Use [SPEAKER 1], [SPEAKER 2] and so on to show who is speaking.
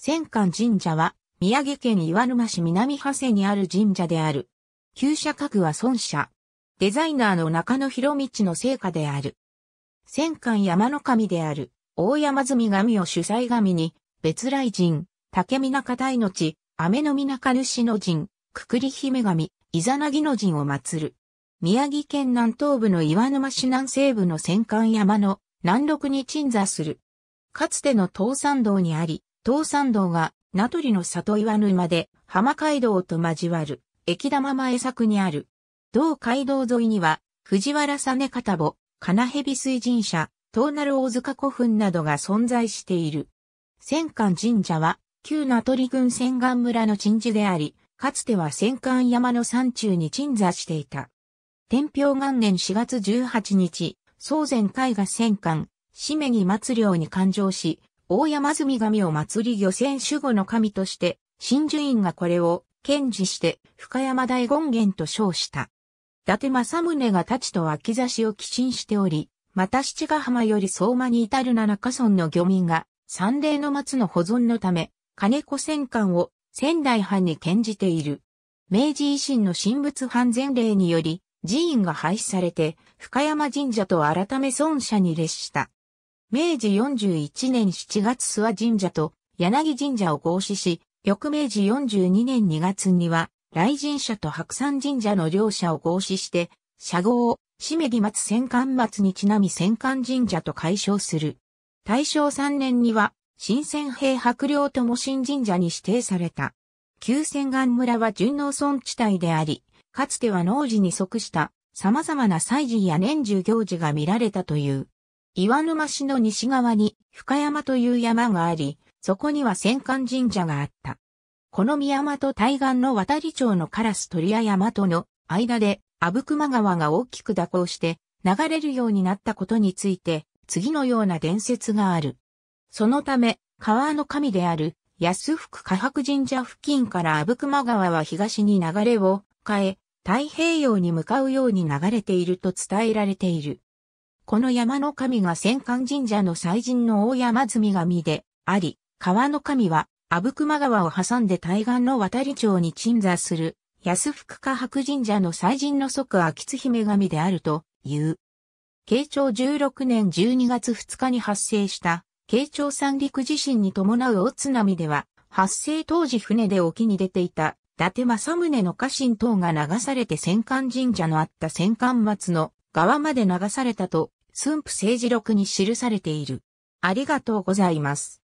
[SPEAKER 1] 戦艦神社は、宮城県岩沼市南長谷にある神社である。旧社格は孫社。デザイナーの中野博道の成果である。戦艦山の神である、大山積神を主催神に、別来神、竹見中大の地、雨の中主の神、くくり姫神、イザナギの神を祀る。宮城県南東部の岩沼市南西部の戦艦山の南麓に鎮座する。かつての東山道にあり、東山道が名取の里岩沼で浜街道と交わる駅玉前作にある。同街道沿いには藤原実方母、金蛇水神社、東る大塚古墳などが存在している。戦艦神社は旧名取郡仙貫村の鎮守であり、かつては戦艦山の山中に鎮座していた。天平元年4月18日、宗前海が戦艦、しめぎ末領に誕生し、大山積神を祭り漁船守護の神として、真珠院がこれを、堅持して、深山大権現と称した。伊達政宗が太刀と脇差しを寄進しており、また七ヶ浜より相馬に至る七ヶ村の漁民が、三例の松の保存のため、金子戦艦を仙台藩に献じている。明治維新の神仏藩前例により、寺院が廃止されて、深山神社と改め尊者に列した。明治41年7月諏訪神社と柳神社を合祀し、翌明治42年2月には、雷神社と白山神社の両社を合祀して、社号を、めぎ松戦艦松にちなみ戦艦神社と解消する。大正3年には、新鮮兵白領とも新神社に指定された。旧仙岩村は順農村地帯であり、かつては農事に即した様々な祭事や年中行事が見られたという。岩沼市の西側に深山という山があり、そこには戦艦神社があった。この宮山と対岸の渡り町のカラス鳥屋山との間で、阿武隈川が大きく蛇行して流れるようになったことについて、次のような伝説がある。そのため、川の神である安福河伯神社付近から阿武隈川は東に流れを変え、太平洋に向かうように流れていると伝えられている。この山の神が戦艦神社の祭神の大山積神であり、川の神は、阿武隈川を挟んで対岸の渡り町に鎮座する、安福家白神社の祭神の即秋津姫神であるという。慶長16年12月2日に発生した、慶長三陸地震に伴う大津波では、発生当時船で沖に出ていた、伊達政宗の家臣等が流されて戦艦神社のあった戦艦松の川まで流されたと駿府政治録に記されている。ありがとうございます。